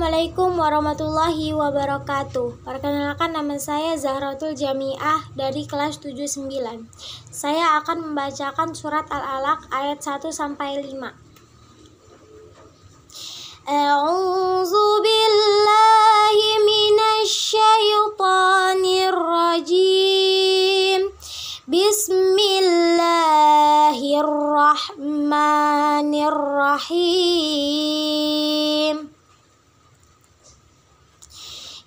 Assalamualaikum warahmatullahi wabarakatuh. Perkenalkan nama saya Zahratul Jamiah dari kelas 79. Saya akan membacakan surat Al-Alaq ayat 1 sampai 5. A'udzu billahi minasy rajim. Bismillahirrahmanirrahim.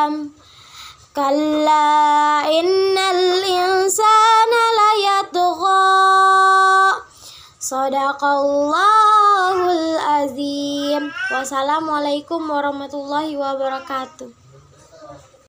wasallam kalla innal insana layatgha sadaqallahul azim wassalamualaikum warahmatullahi wabarakatuh